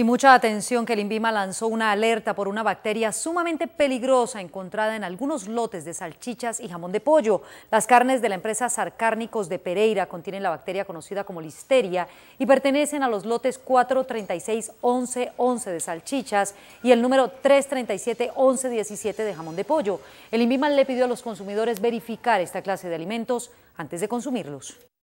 Y mucha atención que el INVIMA lanzó una alerta por una bacteria sumamente peligrosa encontrada en algunos lotes de salchichas y jamón de pollo. Las carnes de la empresa Sarcárnicos de Pereira contienen la bacteria conocida como listeria y pertenecen a los lotes 436 de salchichas y el número 337 de jamón de pollo. El INVIMA le pidió a los consumidores verificar esta clase de alimentos antes de consumirlos.